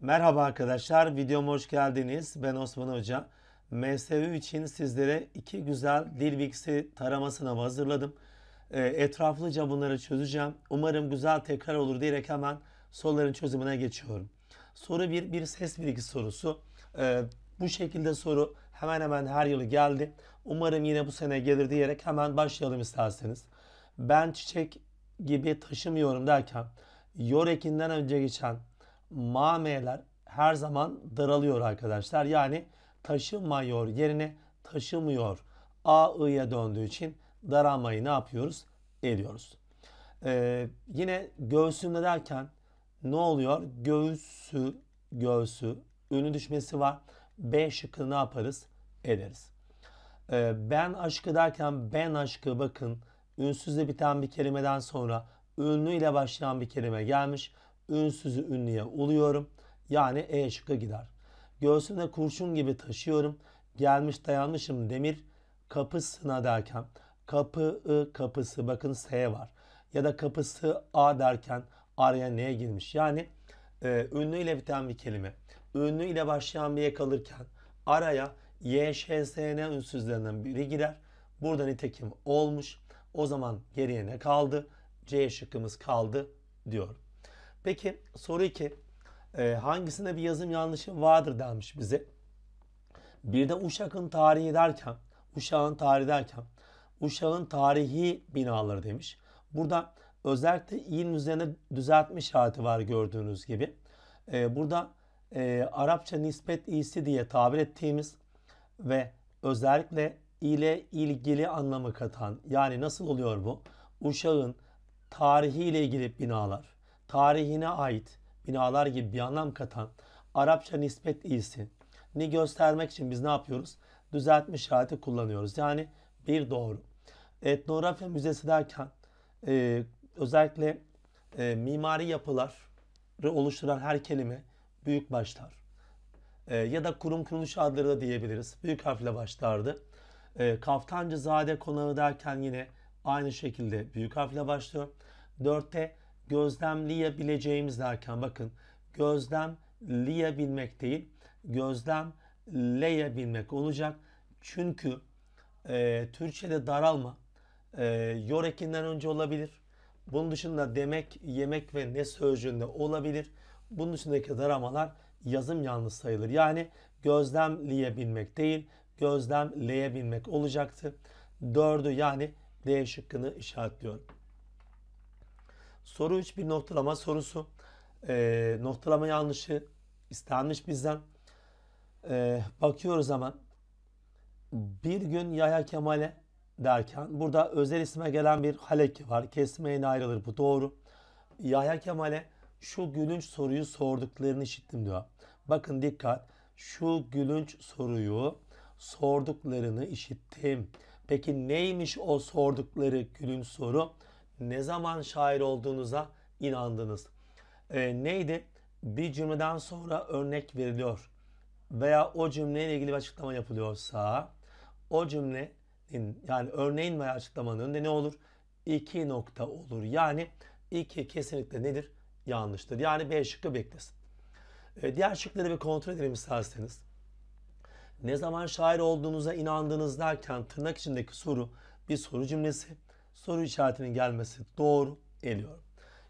Merhaba arkadaşlar, videoma hoş geldiniz. Ben Osman Hoca. MSU için sizlere iki güzel dil bilgisi tarama sınavı hazırladım. Ee, etraflıca bunları çözeceğim. Umarım güzel tekrar olur diyerek hemen soruların çözümüne geçiyorum. Soru 1, bir ses bilgisi sorusu. Ee, bu şekilde soru hemen hemen her yıl geldi. Umarım yine bu sene gelir diyerek hemen başlayalım isterseniz. Ben çiçek gibi taşımıyorum derken, yorekinden önce geçen mameler her zaman daralıyor arkadaşlar. Yani taşınmıyor yerine taşımıyor. A ı'ya döndüğü için daramayı ne yapıyoruz? Ediyoruz. Ee, yine göğsünde derken ne oluyor? Göğsü, göğsü, önü düşmesi var. B şıkkını ne yaparız? Ederiz. Ee, ben aşkı derken ben aşkı bakın ünsüzle biten bir kelimeden sonra ünlü ile başlayan bir kelime gelmiş ünsüzü ünlüye uluyorum. Yani E şıkkı gider. Göğsümde kurşun gibi taşıyorum. Gelmiş dayanmışım demir kapısına derken kapı ı kapısı bakın S var. Ya da kapısı A derken araya N girmiş. Yani e, ünlü biten bir kelime. Ünlüyle başlayan bir e kalırken araya Y, Ş, S, N ünsüzlerinden biri girer. Burada nitekim olmuş. O zaman geriye ne kaldı? C şıkkımız kaldı diyorum. Peki soru 2. E, ee, hangisinde bir yazım yanlışı vardır denmiş bize. Bir de Uşak'ın tarihi derken, Uşak'ın tarihi derken, Uşak'ın tarihi binaları demiş. Burada özellikle i'nin üzerine düzeltme işareti var gördüğünüz gibi. E, burada e, Arapça nispet i'si diye tabir ettiğimiz ve özellikle ile ilgili anlamı katan yani nasıl oluyor bu? Uşağın ile ilgili binalar, tarihine ait binalar gibi bir anlam katan Arapça nispet iyisi ni göstermek için biz ne yapıyoruz? Düzeltme işareti kullanıyoruz. Yani bir doğru. Etnografya müzesi derken e, özellikle e, mimari yapıları oluşturan her kelime büyük başlar. E, ya da kurum kuruluş adları da diyebiliriz. Büyük harfle başlardı. E, Zade konağı derken yine aynı şekilde büyük harfle başlıyor. Dörtte gözlemleyebileceğimiz derken bakın gözlemleyebilmek değil gözlemleyebilmek olacak. Çünkü e, Türkçe'de daralma e, yorekinden önce olabilir. Bunun dışında demek, yemek ve ne sözcüğünde olabilir. Bunun dışındaki daramalar yazım yanlış sayılır. Yani gözlemleyebilmek değil, gözlemleyebilmek olacaktı. Dördü yani D şıkkını işaretliyorum. Soru 3 bir noktalama sorusu. E, noktalama yanlışı istenmiş bizden. E, bakıyoruz hemen. Bir gün Yahya Kemal'e derken burada özel isme gelen bir haleki var. Kesmeyen ayrılır bu doğru. Yahya Kemal'e şu gülünç soruyu sorduklarını işittim diyor. Bakın dikkat şu gülünç soruyu sorduklarını işittim. Peki neymiş o sordukları gülünç soru? ne zaman şair olduğunuza inandınız. E, neydi? Bir cümleden sonra örnek veriliyor veya o cümleyle ilgili bir açıklama yapılıyorsa o cümlenin yani örneğin veya açıklamanın önünde ne olur? İki nokta olur. Yani iki kesinlikle nedir? Yanlıştır. Yani B şıkkı beklesin. E, diğer şıkları bir kontrol edelim isterseniz. Ne zaman şair olduğunuza inandınız derken tırnak içindeki soru bir soru cümlesi soru işaretinin gelmesi doğru geliyor.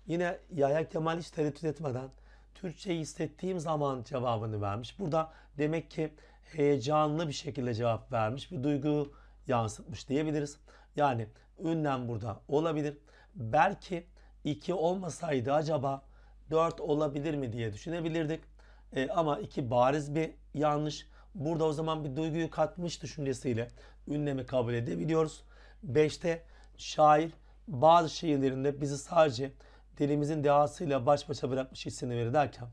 Yine Yahya Kemal hiç tereddüt etmeden Türkçeyi hissettiğim zaman cevabını vermiş. Burada demek ki heyecanlı bir şekilde cevap vermiş. Bir duygu yansıtmış diyebiliriz. Yani ünlem burada olabilir. Belki 2 olmasaydı acaba 4 olabilir mi diye düşünebilirdik. E, ama 2 bariz bir yanlış. Burada o zaman bir duyguyu katmış düşüncesiyle ünlemi kabul edebiliyoruz. 5'te şair bazı şiirlerinde bizi sadece dilimizin dehasıyla baş başa bırakmış hissini verir derken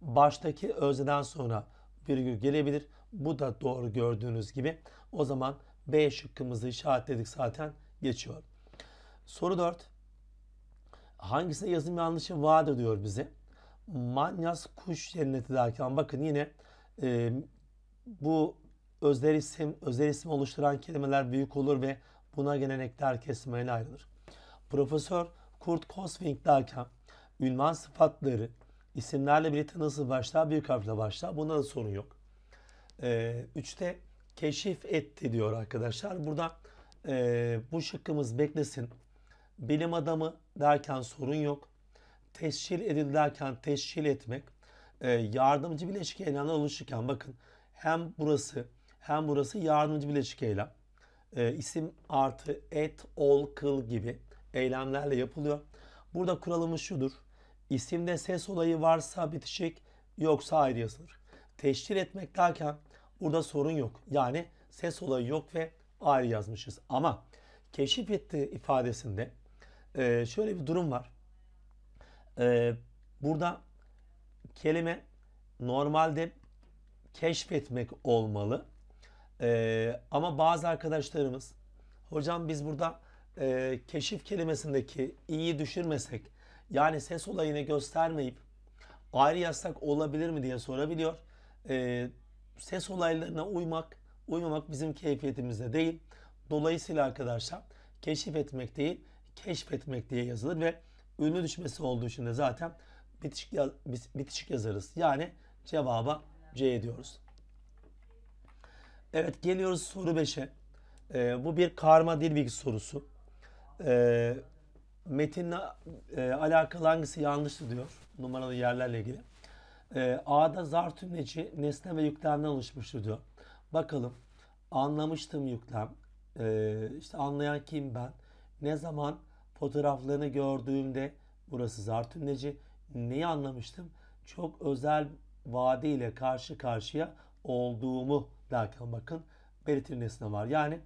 baştaki özden sonra virgül gelebilir. Bu da doğru gördüğünüz gibi. O zaman B şıkkımızı işaretledik zaten geçiyor. Soru 4. Hangisinde yazım yanlışı vardır diyor bize. Manyas kuş cenneti derken bakın yine e, bu özel isim özel isim oluşturan kelimeler büyük olur ve Buna gelenekler kesmeyle ayrılır. Profesör Kurt Koswig derken ünvan sıfatları isimlerle birlikte nasıl başlar? Büyük harfle başlar. Bunda da sorun yok. Ee, üçte keşif etti diyor arkadaşlar. Burada e, bu şıkkımız beklesin. Bilim adamı derken sorun yok. Teşhir edildi derken teşhir etmek. E, yardımcı bileşik eylemler oluşurken bakın hem burası hem burası yardımcı bileşik eylem e, isim artı et, ol, kıl gibi eylemlerle yapılıyor. Burada kuralımız şudur. İsimde ses olayı varsa bitişik yoksa ayrı yazılır. Teşkil etmek derken burada sorun yok. Yani ses olayı yok ve ayrı yazmışız. Ama keşif etti ifadesinde e, şöyle bir durum var. E, burada kelime normalde keşfetmek olmalı. Ee, ama bazı arkadaşlarımız hocam biz burada e, keşif kelimesindeki i'yi düşürmesek yani ses olayını göstermeyip ayrı yaslak olabilir mi diye sorabiliyor. Ee, ses olaylarına uymak, uymamak bizim keyfiyetimizde değil. Dolayısıyla arkadaşlar keşif etmek değil, keşfetmek diye yazılır ve ünlü düşmesi olduğu için de zaten bitişik, yaz, bitişik yazarız. Yani cevaba C diyoruz. Evet geliyoruz soru 5'e. Ee, bu bir karma dil bilgi sorusu. Ee, metinle e, alakalı hangisi yanlıştı diyor. Numaralı yerlerle ilgili. Ee, A'da zar tümleci nesne ve yüklemden oluşmuştur diyor. Bakalım anlamıştım yüklem. Ee, işte anlayan kim ben. Ne zaman fotoğraflarını gördüğümde burası zar tümleci. Neyi anlamıştım? Çok özel vade ile karşı karşıya olduğumu derken bakın belirtili nesne var. Yani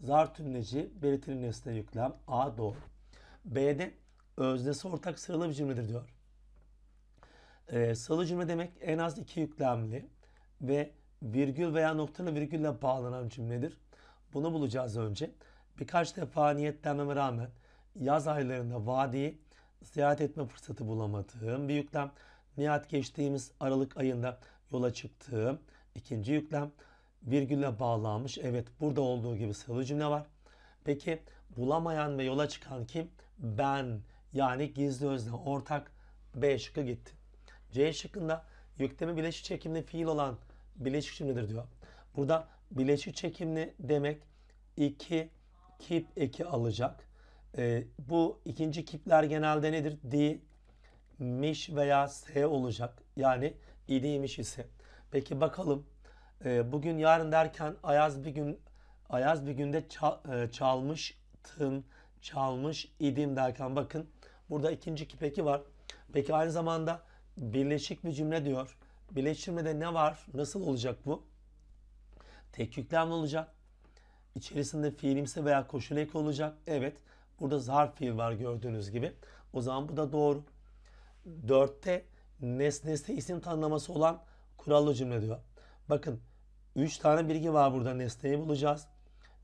zar tümleci belirtili nesne yüklem A doğru. B'de öznesi ortak sıralı bir cümledir diyor. Ee, sıralı cümle demek en az iki yüklemli ve virgül veya noktalı virgülle bağlanan cümledir. Bunu bulacağız önce. Birkaç defa niyetlenmeme rağmen yaz aylarında vadiyi ziyaret etme fırsatı bulamadığım bir yüklem. Nihayet geçtiğimiz Aralık ayında yola çıktığım ikinci yüklem virgülle bağlanmış. Evet burada olduğu gibi sayılı cümle var. Peki bulamayan ve yola çıkan kim? Ben yani gizli özne ortak B şıkkı gitti. C şıkkında yükleme bileşik çekimli fiil olan bileşik cümledir diyor. Burada bileşik çekimli demek iki kip eki alacak. E, bu ikinci kipler genelde nedir? D miş veya S olacak. Yani idiymiş ise. Peki bakalım e, bugün yarın derken Ayaz bir gün Ayaz bir günde çal, e, çalmıştın, çalmış idim derken bakın burada ikinci ki peki var. Peki aynı zamanda birleşik bir cümle diyor. Birleşik ne var? Nasıl olacak bu? Tek yüklem olacak. İçerisinde fiilimsi veya koşul ek olacak. Evet. Burada zarf fiil var gördüğünüz gibi. O zaman bu da doğru. Dörtte nesnesi isim tanımlaması olan kurallı cümle diyor. Bakın 3 tane bilgi var burada. Nesneyi bulacağız.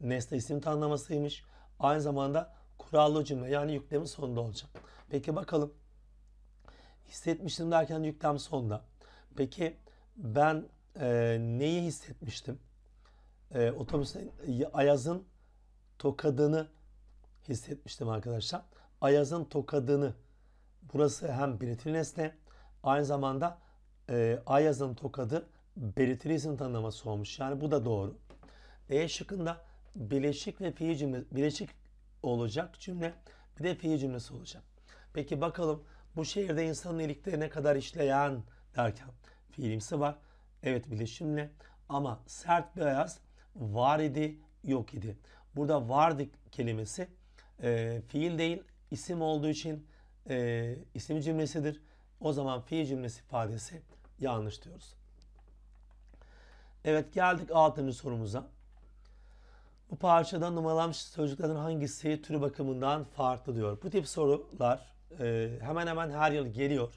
Nesne isim tanımlamasıymış. Aynı zamanda kurallı cümle yani yüklemin sonunda olacak. Peki bakalım. Hissetmiştim derken yüklem sonunda. Peki ben e, neyi hissetmiştim? E, otobüste Ayaz'ın tokadını hissetmiştim arkadaşlar. Ayaz'ın tokadını. Burası hem belirtili nesne aynı zamanda e, Ayaz'ın tokadı belirtilizm tanımlaması olmuş. Yani bu da doğru. D e şıkkında bileşik ve fiil cümle, bileşik olacak cümle bir de fiil cümlesi olacak. Peki bakalım bu şehirde insanın iyilikleri ne kadar işleyen derken fiilimsi var. Evet bileşimle ama sert bir ayaz var idi yok idi. Burada vardı kelimesi e, fiil değil isim olduğu için e, isim cümlesidir. O zaman fiil cümlesi ifadesi yanlış diyoruz. Evet geldik 6. sorumuza. Bu parçada numaralanmış sözcüklerden hangisi türü bakımından farklı diyor. Bu tip sorular e, hemen hemen her yıl geliyor.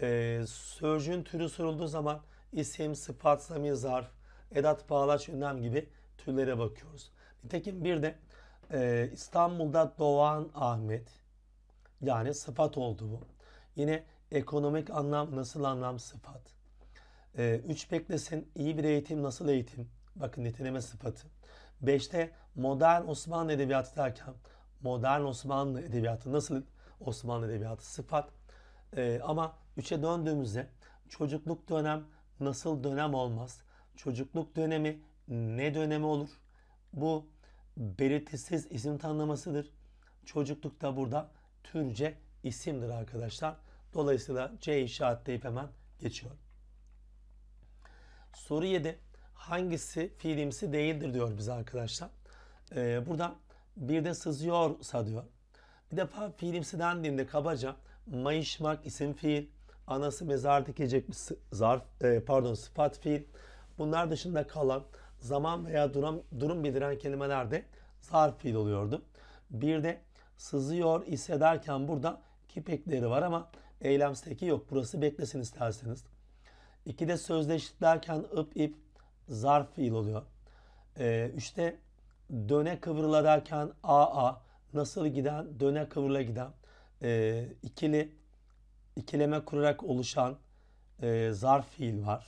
E, sözcüğün türü sorulduğu zaman isim, sıfat, zamir, zarf, edat, bağlaç, ünlem gibi türlere bakıyoruz. Nitekim bir de e, İstanbul'da doğan Ahmet yani sıfat oldu bu. Yine ekonomik anlam nasıl anlam sıfat. E, üç beklesin iyi bir eğitim nasıl eğitim? Bakın niteleme sıfatı. Beşte modern Osmanlı edebiyatı derken modern Osmanlı edebiyatı nasıl Osmanlı edebiyatı sıfat. E, ama üçe döndüğümüzde çocukluk dönem nasıl dönem olmaz? Çocukluk dönemi ne dönemi olur? Bu belirtisiz isim tanımlamasıdır. Çocukluk da burada türce isimdir arkadaşlar. Dolayısıyla C işaretleyip hemen geçiyorum. Soru 7. Hangisi fiilimsi değildir diyor bize arkadaşlar. Ee, burada bir de sızıyorsa diyor. Bir defa fiilimsi dendiğinde kabaca mayışmak isim fiil, anası mezar dikecek bir zarf, e, pardon sıfat fiil. Bunlar dışında kalan zaman veya durum, durum bildiren kelimeler de zarf fiil oluyordu. Bir de sızıyor ise derken burada kipekleri var ama eylemsteki yok. Burası beklesin isterseniz. 2'de sözleşik derken ıp ip zarf fiil oluyor. 3'te ee, döne kıvrıla derken aa nasıl giden döne kıvrıla giden e, ikili ikileme kurarak oluşan e, zarf fiil var.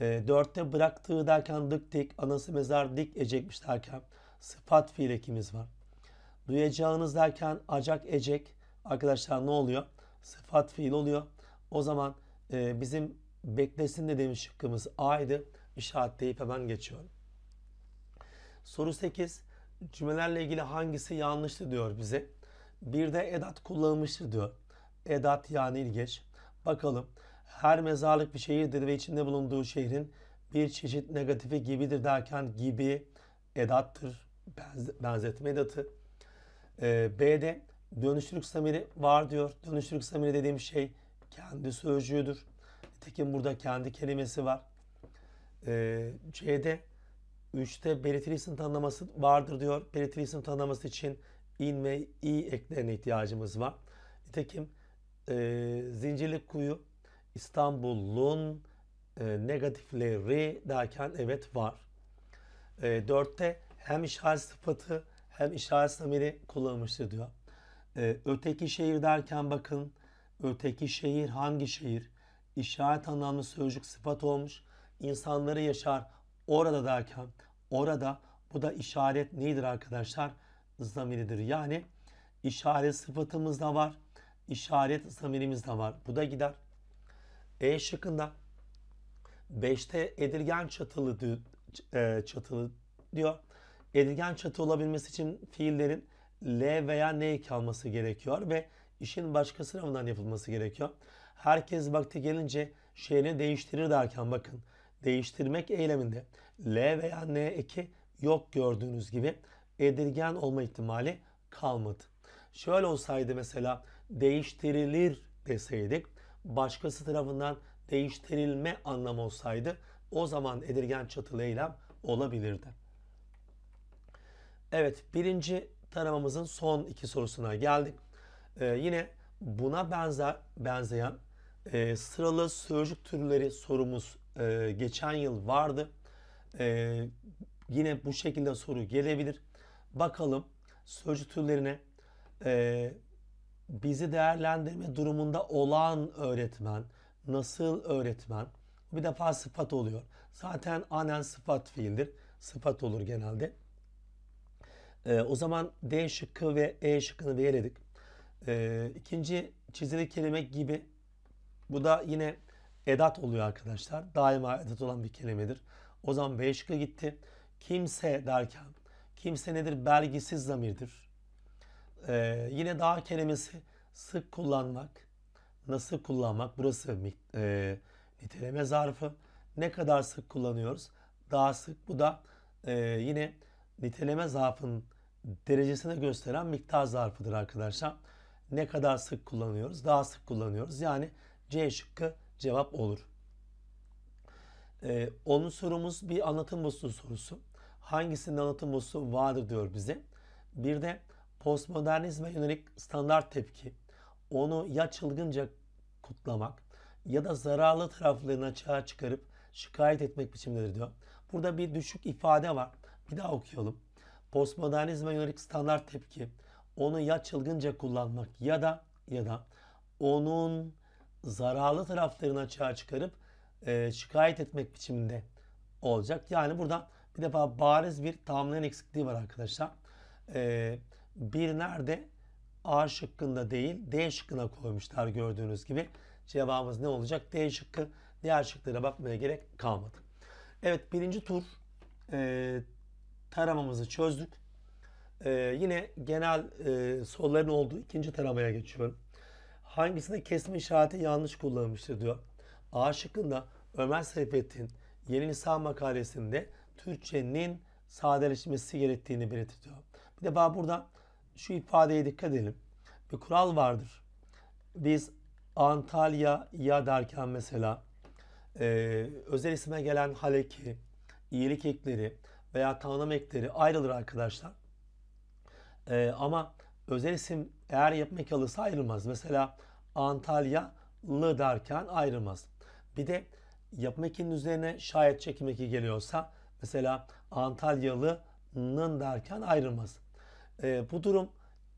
E, dörtte bıraktığı derken dık dik anası mezar dik ecekmiş derken sıfat fiil ekimiz var. Duyacağınız derken acak ecek arkadaşlar ne oluyor? Sıfat fiil oluyor. O zaman e, bizim beklesin dediğimiz şıkkımız A'ydı. İşaret deyip hemen geçiyorum. Soru 8. Cümlelerle ilgili hangisi yanlıştı diyor bize. Bir de edat kullanılmıştır diyor. Edat yani ilgeç. Bakalım. Her mezarlık bir şehirdir ve içinde bulunduğu şehrin bir çeşit negatifi gibidir derken gibi edattır. Benzetme edatı. Ee, B'de dönüştürük samiri var diyor. Dönüştürük samiri dediğim şey kendi sözcüğüdür. Tekin burada kendi kelimesi var. Ee, C'de 3'te belirtili isim tanımlaması vardır diyor. Belirtili isim tanımlaması için in ve i eklerine ihtiyacımız var. Nitekim e, Zincirli Kuyu İstanbul'un e, negatifleri derken evet var. E, 4'te hem işaret sıfatı hem işaret zamiri kullanmıştır diyor. E, öteki şehir derken bakın öteki şehir hangi şehir? işaret anlamlı sözcük sıfat olmuş. İnsanları yaşar orada derken orada bu da işaret nedir arkadaşlar? Zamiridir. Yani işaret sıfatımız da var. İşaret zamirimiz de var. Bu da gider. E şıkkında 5'te edilgen çatılı, e, çatılı diyor. Edirgen çatı olabilmesi için fiillerin L veya N kalması gerekiyor ve işin başka sınavından yapılması gerekiyor. Herkes vakti gelince şeyini değiştirir derken bakın. Değiştirmek eyleminde L veya N eki yok gördüğünüz gibi edirgen olma ihtimali kalmadı. Şöyle olsaydı mesela değiştirilir deseydik başkası tarafından değiştirilme anlamı olsaydı o zaman edirgen çatılı eylem olabilirdi. Evet birinci taramamızın son iki sorusuna geldik. Ee, yine buna benzer benzeyen e, sıralı sözcük türleri sorumuz e, geçen yıl vardı. E, yine bu şekilde soru gelebilir. Bakalım sözcük türlerine e, bizi değerlendirme durumunda olan öğretmen, nasıl öğretmen, bir defa sıfat oluyor. Zaten anen sıfat fiildir. Sıfat olur genelde. E, o zaman D şıkkı ve E şıkkını belirledik. E, ikinci çizili kelime gibi bu da yine edat oluyor arkadaşlar. Daima edat olan bir kelimedir. O zaman B şıkkı gitti. Kimse derken kimse nedir? Belgisiz zamirdir. Ee, yine daha kelimesi sık kullanmak. Nasıl kullanmak? Burası e, niteleme zarfı. Ne kadar sık kullanıyoruz? Daha sık. Bu da e, yine niteleme zarfının derecesini gösteren miktar zarfıdır arkadaşlar. Ne kadar sık kullanıyoruz? Daha sık kullanıyoruz. Yani C şıkkı cevap olur. Ee, onun sorumuz bir anlatım bozukluğu sorusu. Hangisinin anlatım bozukluğu vardır diyor bize. Bir de postmodernizme yönelik standart tepki. Onu ya çılgınca kutlamak ya da zararlı taraflarını açığa çıkarıp şikayet etmek biçimindedir diyor. Burada bir düşük ifade var. Bir daha okuyalım. Postmodernizme yönelik standart tepki. Onu ya çılgınca kullanmak ya da ya da onun zararlı taraflarını açığa çıkarıp e, şikayet etmek biçiminde olacak. Yani burada bir defa bariz bir tamamlayan eksikliği var arkadaşlar. E, bir nerede? A şıkkında değil D şıkkına koymuşlar gördüğünüz gibi. Cevabımız ne olacak? D şıkkı. Diğer şıklara bakmaya gerek kalmadı. Evet birinci tur e, taramamızı çözdük. E, yine genel e, soruların olduğu ikinci taramaya geçiyorum hangisinde kesme işareti yanlış kullanmıştır diyor. A şıkkında Ömer Seyfettin Yeni Lisan makalesinde Türkçenin sadeleşmesi gerektiğini belirtiyor. Bir de defa burada şu ifadeye dikkat edelim. Bir kural vardır. Biz Antalya ya derken mesela e, özel isime gelen haleki, iyilik ekleri veya tanım ekleri ayrılır arkadaşlar. E, ama özel isim eğer yapmak alırsa ayrılmaz. Mesela Antalyalı derken ayrılmaz. Bir de yapmakinin üzerine şayet çekmeki geliyorsa mesela Antalyalı'nın derken ayrılmaz. E, bu durum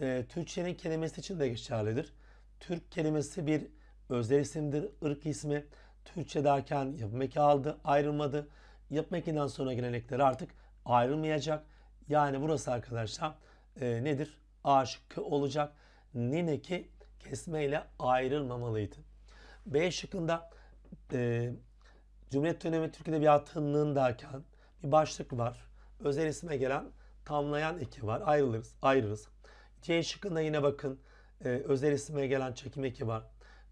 e, Türkçenin kelimesi için de geçerlidir. Türk kelimesi bir özel isimdir, ırk ismi. Türkçe derken yapmak aldı, ayrılmadı. Yapmakinden sonra gelenekleri artık ayrılmayacak. Yani burası arkadaşlar e, nedir? A şıkkı olacak. Nineki kesmeyle ayrılmamalıydı. B şıkkında e, Cumhuriyet dönemi Türk Edebiyatı'nın derken bir başlık var. Özel isme gelen tamlayan eki var. Ayrılırız, ayrırız. C şıkkında yine bakın e, özel isme gelen çekim eki var.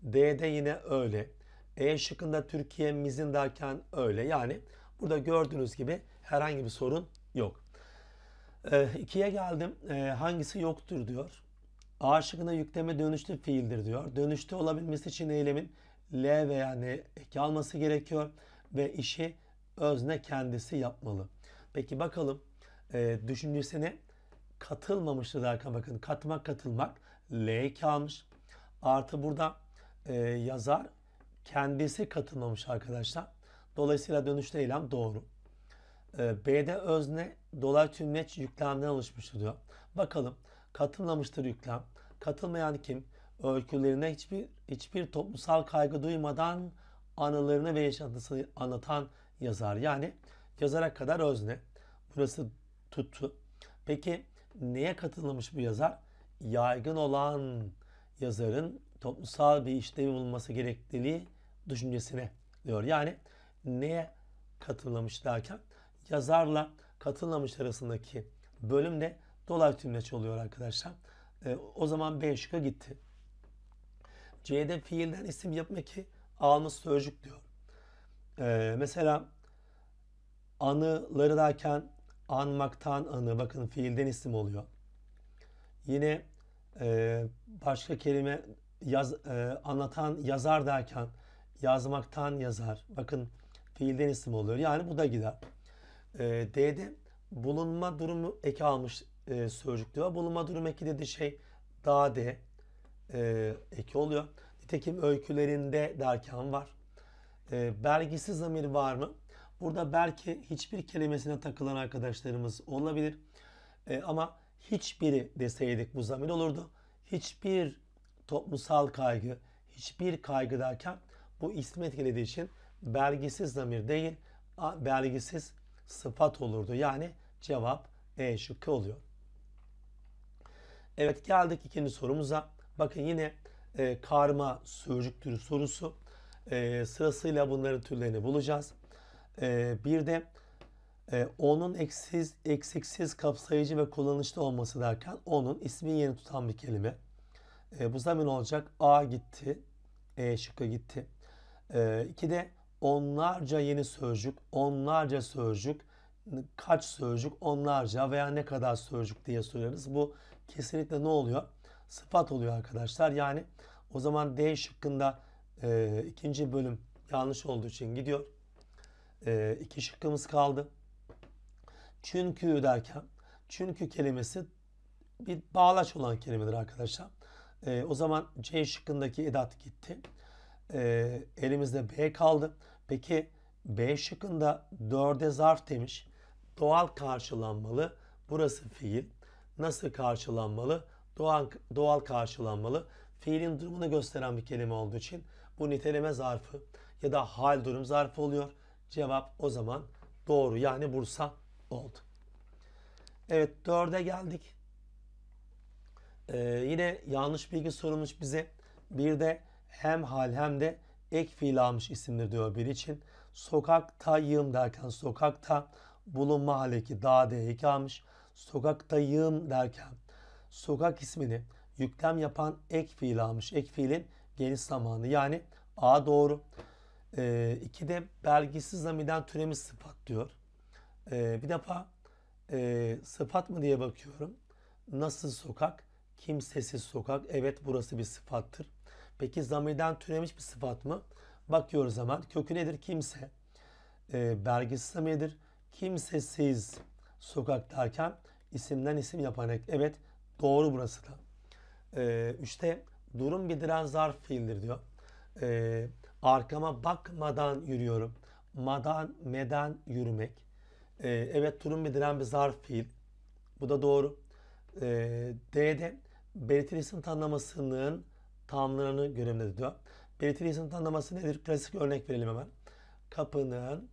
D'de yine öyle. E şıkkında Türkiye'mizin derken öyle. Yani burada gördüğünüz gibi herhangi bir sorun yok. E, geldim. Ee, hangisi yoktur diyor. A şıkkında yükleme dönüşlü fiildir diyor. Dönüşlü olabilmesi için eylemin L veya N eki alması gerekiyor ve işi özne kendisi yapmalı. Peki bakalım e, düşüncesine katılmamıştır derken bakın katmak katılmak L eki almış. Artı burada e, yazar kendisi katılmamış arkadaşlar. Dolayısıyla dönüşlü eylem doğru. Ee, B'de özne dolar tümleç yüklemden oluşmuştur diyor. Bakalım katılmamıştır yüklem. Katılmayan kim? Öykülerine hiçbir hiçbir toplumsal kaygı duymadan anılarını ve yaşantısını anlatan yazar. Yani yazara kadar özne. Burası tuttu. Peki neye katılmamış bu yazar? Yaygın olan yazarın toplumsal bir işlevi bulması gerekliliği düşüncesine diyor. Yani neye katılmamış derken yazarla katılmamış arasındaki bölüm de dolar tümleç oluyor arkadaşlar. E, o zaman B şıkkı gitti. C'de fiilden isim yapma ki almış sözcük diyor. E, mesela anıları derken anmaktan anı bakın fiilden isim oluyor. Yine e, başka kelime yaz, e, anlatan yazar derken yazmaktan yazar. Bakın fiilden isim oluyor. Yani bu da gider. Ee, D'de bulunma durumu eki almış e, sözcük diyor. Bulunma durumu eki dedi şey daha de e, eki oluyor. Nitekim öykülerinde derken var. E, belgisiz zamir var mı? Burada belki hiçbir kelimesine takılan arkadaşlarımız olabilir. E, ama hiçbiri deseydik bu zamir olurdu. Hiçbir toplumsal kaygı, hiçbir kaygı derken bu ismi etkilediği için belgisiz zamir değil, belgisiz sıfat olurdu. Yani cevap E şıkkı oluyor. Evet geldik ikinci sorumuza. Bakın yine e, karma sözcük türü sorusu. E, sırasıyla bunların türlerini bulacağız. E, bir de e, onun eksiz, eksiksiz kapsayıcı ve kullanışlı olması derken onun ismin yeni tutan bir kelime. E, bu zaman olacak A gitti. E şıkkı gitti. E, iki de onlarca yeni sözcük, onlarca sözcük, kaç sözcük, onlarca veya ne kadar sözcük diye sorarız. Bu kesinlikle ne oluyor? Sıfat oluyor arkadaşlar. Yani o zaman D şıkkında e, ikinci bölüm yanlış olduğu için gidiyor. E, iki şıkkımız kaldı. Çünkü derken çünkü kelimesi bir bağlaç olan kelimedir arkadaşlar. E, o zaman C şıkkındaki edat gitti e, elimizde B kaldı. Peki B şıkkında 4'e zarf demiş. Doğal karşılanmalı. Burası fiil. Nasıl karşılanmalı? Doğal, doğal karşılanmalı. Fiilin durumunu gösteren bir kelime olduğu için bu niteleme zarfı ya da hal durum zarfı oluyor. Cevap o zaman doğru yani Bursa oldu. Evet 4'e geldik. Ee, yine yanlış bilgi sorulmuş bize. Bir de hem hal hem de ek fiil almış isimdir diyor bir için. Sokaktayım derken sokakta bulunma ki daha D2 almış. Sokaktayım derken sokak ismini yüklem yapan ek fiil almış. Ek fiilin geniş zamanı yani A doğru. E, iki de belgisiz zamiden türemiş sıfat diyor. E, bir defa e, sıfat mı diye bakıyorum. Nasıl sokak? Kimsesiz sokak. Evet burası bir sıfattır. Peki zamirden türemiş bir sıfat mı? Bakıyoruz zaman Kökü nedir? Kimse. E, ee, belgisiz zamirdir. Kimsesiz sokak derken isimden isim yapan ek. Evet doğru burası da. E, üçte durum bildiren zarf fiildir diyor. E, arkama bakmadan yürüyorum. Madan, meden yürümek. E, evet durum bildiren bir zarf fiil. Bu da doğru. E, D'de belirtilisinin tanımlamasının tamlarını görevinde tutuyor. Belirtili isim tanımlaması nedir? Klasik örnek verelim hemen. Kapının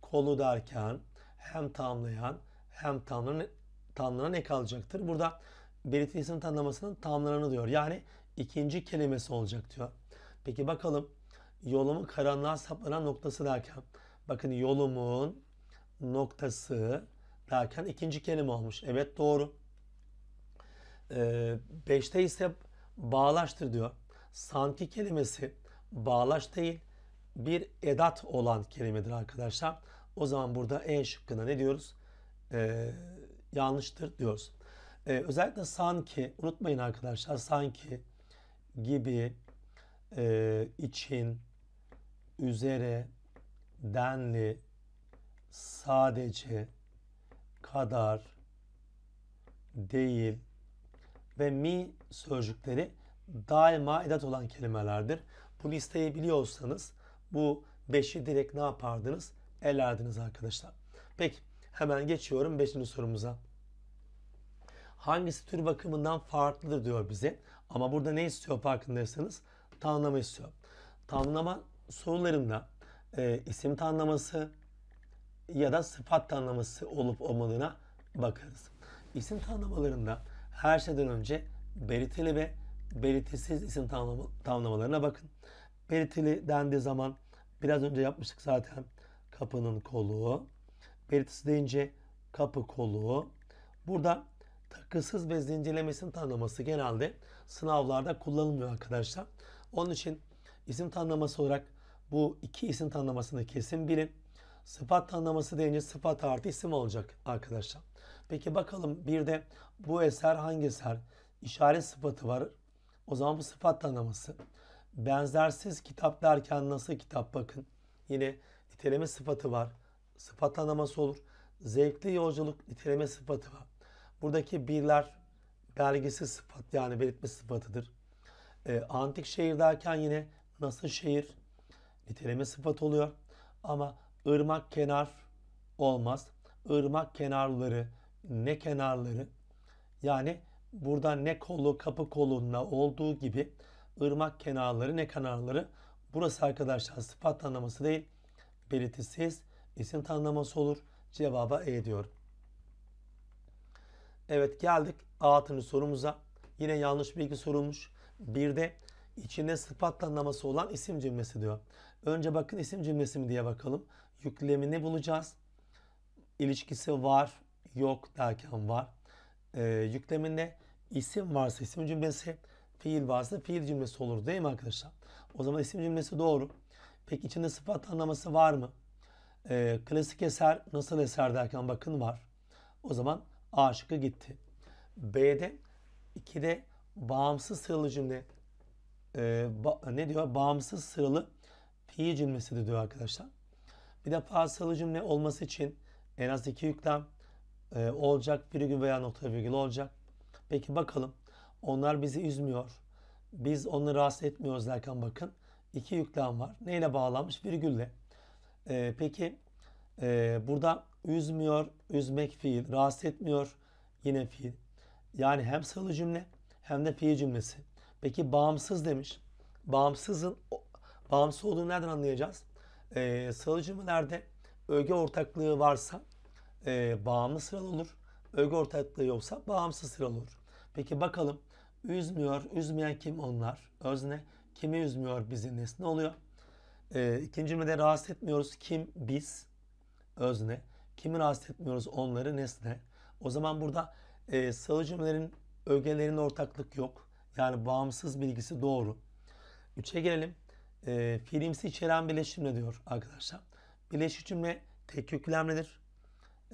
kolu derken hem tamlayan hem tamların tamlanan ne kalacaktır? Burada belirtili isim tanımlamasının tamlarını diyor. Yani ikinci kelimesi olacak diyor. Peki bakalım yolumun karanlığa saplanan noktası derken bakın yolumun noktası derken ikinci kelime olmuş. Evet doğru. 5'te ee, ise bağlaştır diyor. Sanki kelimesi bağlaç değil bir edat olan kelimedir arkadaşlar. O zaman burada E şıkkına ne diyoruz? Ee, yanlıştır diyoruz. Ee, özellikle sanki unutmayın arkadaşlar sanki gibi e, için üzere denli sadece kadar değil ve mi sözcükleri daima edat olan kelimelerdir. Bu listeyi biliyorsanız bu beşi direkt ne yapardınız? Elerdiniz arkadaşlar. Peki hemen geçiyorum beşinci sorumuza. Hangisi tür bakımından farklıdır diyor bize. Ama burada ne istiyor farkındaysanız? Tanımlama istiyor. Tanımlama sorularında e, isim tanımlaması ya da sıfat tanımlaması olup olmadığına bakarız. İsim tanımlamalarında her şeyden önce belirtili ve belirtisiz isim tanımlamalarına bakın. Belirtili dendiği zaman biraz önce yapmıştık zaten kapının koluğu. Belirtisi deyince kapı koluğu. Burada takısız ve zincirlemesini tanımlaması genelde sınavlarda kullanılmıyor arkadaşlar. Onun için isim tanımlaması olarak bu iki isim tanımlamasını kesin bilin. Sıfat tanımlaması deyince sıfat artı isim olacak arkadaşlar. Peki bakalım bir de bu eser hangi eser? İşaret sıfatı var. O zaman bu sıfat tanımlaması. Benzersiz kitap derken nasıl kitap bakın. Yine niteleme sıfatı var. Sıfat tanımlaması olur. Zevkli yolculuk niteleme sıfatı var. Buradaki birler belgesi sıfat yani belirtme sıfatıdır. E, antik şehir derken yine nasıl şehir niteleme sıfat oluyor. Ama ırmak kenar olmaz. Irmak kenarları ne kenarları yani burada ne kolu kapı koluna olduğu gibi ırmak kenarları ne kenarları burası arkadaşlar sıfat tanımlaması değil belirtisiz isim tanımlaması olur. Cevaba E diyorum. Evet geldik altıncı sorumuza. Yine yanlış bilgi sorulmuş. Bir de içinde sıfat tanımlaması olan isim cümlesi diyor. Önce bakın isim cümlesi mi diye bakalım. Yüklemini bulacağız. İlişkisi var yok derken var. E, yükleminde isim varsa isim cümlesi, fiil varsa fiil cümlesi olur değil mi arkadaşlar? O zaman isim cümlesi doğru. Peki içinde sıfat anlaması var mı? E, klasik eser nasıl eser derken bakın var. O zaman A şıkkı gitti. B'de 2'de bağımsız sıralı cümle e, ba, ne diyor? Bağımsız sıralı fiil cümlesi diyor arkadaşlar. Bir defa sıralı cümle olması için en az iki yüklem e, olacak virgül veya nokta virgül olacak. Peki bakalım onlar bizi üzmüyor. Biz onları rahatsız etmiyoruz derken bakın iki yüklem var. Neyle bağlanmış? Virgülle. E, peki e, burada üzmüyor, üzmek fiil, rahatsız etmiyor yine fiil. Yani hem sıralı cümle hem de fiil cümlesi. Peki bağımsız demiş. Bağımsızın bağımsız olduğunu nereden anlayacağız? E, sıralı cümlelerde öge ortaklığı varsa e, bağımlı sıralı olur. Öge ortaklığı yoksa bağımsız sıralı olur. Peki bakalım üzmüyor, üzmeyen kim onlar? Özne kimi üzmüyor bizi nesne oluyor. E, ikinci cümlede rahatsız etmiyoruz kim biz özne. Kimi rahatsız etmiyoruz onları nesne. O zaman burada e, sıralı cümlelerin ögelerinde ortaklık yok. Yani bağımsız bilgisi doğru. Üçe gelelim. E, fiilimsi içeren ne diyor arkadaşlar. Birleşik cümle tek yüklemlidir.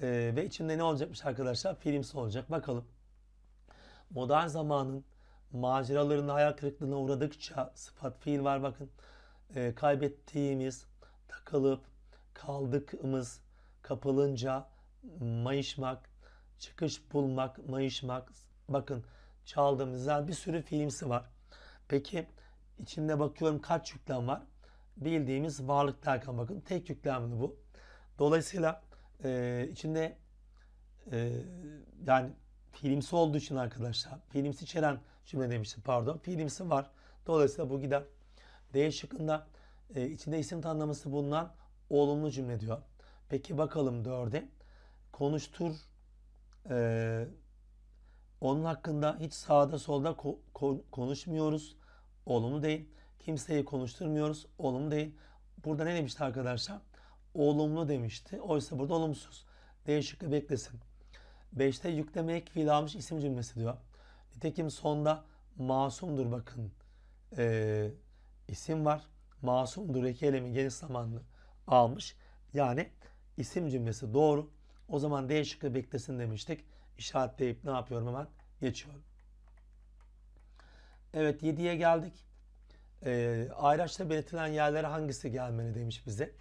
Ee, ve içinde ne olacakmış arkadaşlar? Filmsi olacak. Bakalım. Modern zamanın maceralarında hayal kırıklığına uğradıkça sıfat fiil var bakın. Ee, kaybettiğimiz, takılıp, kaldığımız, kapılınca, mayışmak, çıkış bulmak, mayışmak. Bakın çaldığımızda bir sürü filmsi var. Peki içinde bakıyorum kaç yüklem var? Bildiğimiz varlık derken bakın tek yüklemli bu. Dolayısıyla e, içinde e, yani fiilimsi olduğu için arkadaşlar fiilimsi içeren cümle demiştim pardon. Fiilimsi var. Dolayısıyla bu gider. D şıkkında e, içinde isim tanımlaması bulunan olumlu cümle diyor. Peki bakalım dörde. Konuştur e, onun hakkında hiç sağda solda ko- ko- konuşmuyoruz. Olumlu değil. Kimseyi konuşturmuyoruz. Olumlu değil. Burada ne demişti arkadaşlar? olumlu demişti. Oysa burada olumsuz. D beklesin. 5'te yükleme ek fiil almış isim cümlesi diyor. Nitekim sonda masumdur bakın. Ee, isim var. Masumdur eki elemi geniş zamanlı almış. Yani isim cümlesi doğru. O zaman D beklesin demiştik. İşaretleyip ne yapıyorum hemen? Geçiyorum. Evet 7'ye geldik. Ee, ayraçta belirtilen yerlere hangisi gelmeli demiş bize.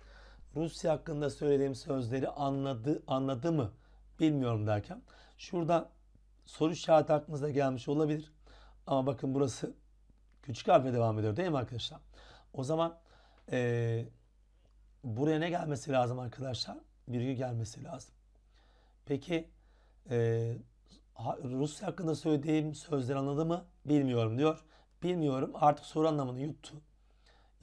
Rusya hakkında söylediğim sözleri anladı, anladı mı bilmiyorum derken şurada soru işareti aklınıza gelmiş olabilir. Ama bakın burası küçük harfle devam ediyor değil mi arkadaşlar? O zaman e, buraya ne gelmesi lazım arkadaşlar? Virgül gelmesi lazım. Peki e, Rusya hakkında söylediğim sözleri anladı mı? Bilmiyorum diyor. Bilmiyorum artık soru anlamını yuttu.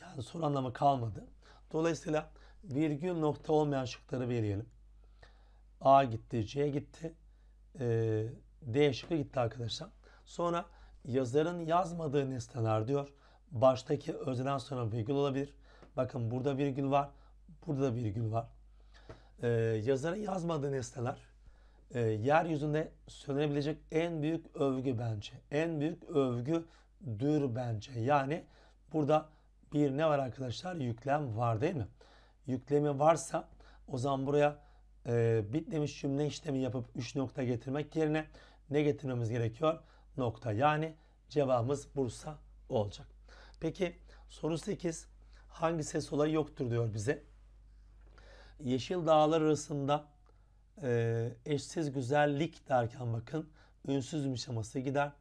Yani soru anlamı kalmadı. Dolayısıyla virgül nokta olmayan şıkları eleyelim. A gitti, C gitti. Ee, D şıkı gitti arkadaşlar. Sonra yazarın yazmadığı nesneler diyor. Baştaki özneden sonra virgül olabilir. Bakın burada virgül var. Burada da virgül var. Ee, yazarın yazmadığı nesneler e, yeryüzünde söylenebilecek en büyük övgü bence. En büyük övgü dür bence. Yani burada bir ne var arkadaşlar? Yüklem var değil mi? yüklemi varsa o zaman buraya e, bitlemiş cümle işlemi yapıp 3 nokta getirmek yerine ne getirmemiz gerekiyor? Nokta. Yani cevabımız Bursa olacak. Peki soru 8 hangi ses olayı yoktur diyor bize. Yeşil dağlar arasında e, eşsiz güzellik derken bakın ünsüz yumuşaması gider.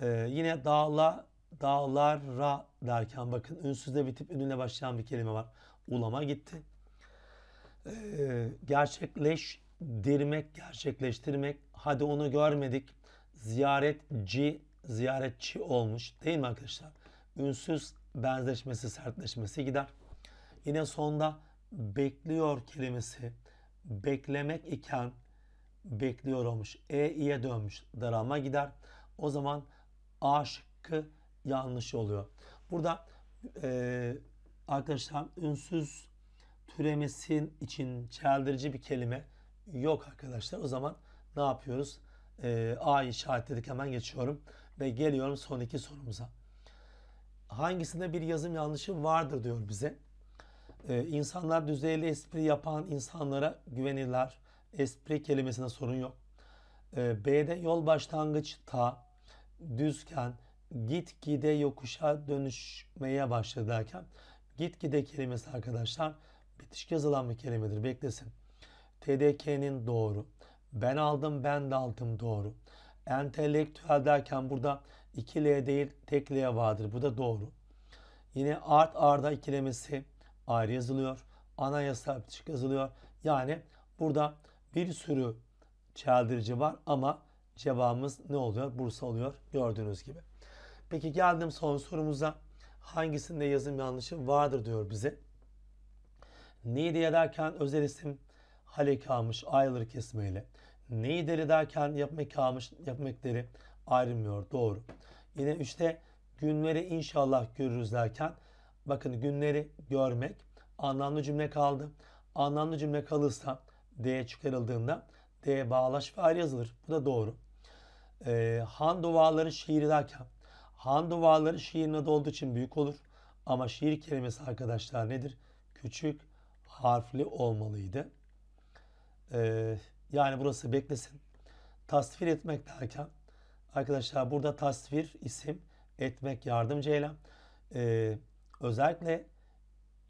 E, yine dağla dağlara derken bakın ünsüzde bitip ününe başlayan bir kelime var ulama gitti. Ee, gerçekleştirmek, gerçekleştirmek. Hadi onu görmedik. Ziyaretçi, ziyaretçi olmuş değil mi arkadaşlar? Ünsüz benzeşmesi, sertleşmesi gider. Yine sonda bekliyor kelimesi beklemek iken bekliyor olmuş. E i'ye dönmüş. Darama gider. O zaman aşkı yanlış oluyor. Burada e, Arkadaşlar ünsüz türemesin için çeldirici bir kelime yok arkadaşlar. O zaman ne yapıyoruz? Ee, A işaretledik hemen geçiyorum. Ve geliyorum son iki sorumuza. Hangisinde bir yazım yanlışı vardır diyor bize. Ee, insanlar düzeyli espri yapan insanlara güvenirler. Espri kelimesinde sorun yok. Ee, B'de yol başlangıç ta düzken git gide yokuşa dönüşmeye başladı derken Gitgide kelimesi arkadaşlar bitişik yazılan bir kelimedir. Beklesin. TDK'nin doğru. Ben aldım ben de aldım doğru. Entelektüel derken burada 2L değil tek L vardır. Bu da doğru. Yine art arda ikilemesi ayrı yazılıyor. Anayasa bitişik yazılıyor. Yani burada bir sürü çeldirici var ama cevabımız ne oluyor? Bursa oluyor gördüğünüz gibi. Peki geldim son sorumuza hangisinde yazım yanlışı vardır diyor bize. Neyi diye derken özel isim hale kalmış ayrılır kesmeyle. Neyi deri derken yapmak kalmış yapmak deri ayrılmıyor doğru. Yine üçte günleri inşallah görürüz derken bakın günleri görmek anlamlı cümle kaldı. Anlamlı cümle kalırsa D çıkarıldığında D bağlaç ve ayrı yazılır. Bu da doğru. Ee, han duvarları şiiri derken Han duvarları şiirin adı olduğu için büyük olur. Ama şiir kelimesi arkadaşlar nedir? Küçük harfli olmalıydı. Ee, yani burası beklesin. Tasvir etmek derken arkadaşlar burada tasvir isim etmek yardımcı eylem. Ee, özellikle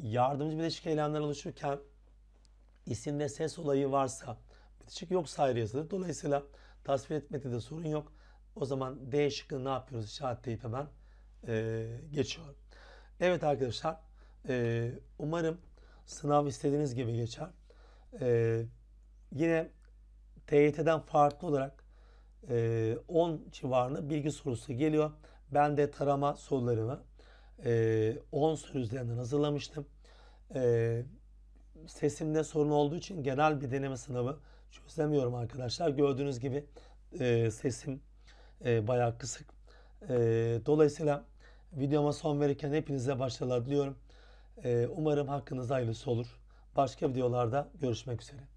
yardımcı bileşik eylemler oluşurken isimde ses olayı varsa bileşik yoksa ayrı yazılır. Dolayısıyla tasvir etmekte de sorun yok. O zaman D şıkkını ne yapıyoruz? İşaretleyip hemen e, geçiyorum. Evet arkadaşlar e, umarım sınav istediğiniz gibi geçer. E, yine TYT'den farklı olarak e, 10 civarında bilgi sorusu geliyor. Ben de tarama sorularımı e, 10 soru üzerinden hazırlamıştım. E, sesimde sorun olduğu için genel bir deneme sınavı çözemiyorum arkadaşlar. Gördüğünüz gibi e, sesim e, bayağı kısık. E, dolayısıyla videoma son verirken hepinize başarılar diliyorum. E, umarım hakkınız hayırlısı olur. Başka videolarda görüşmek üzere.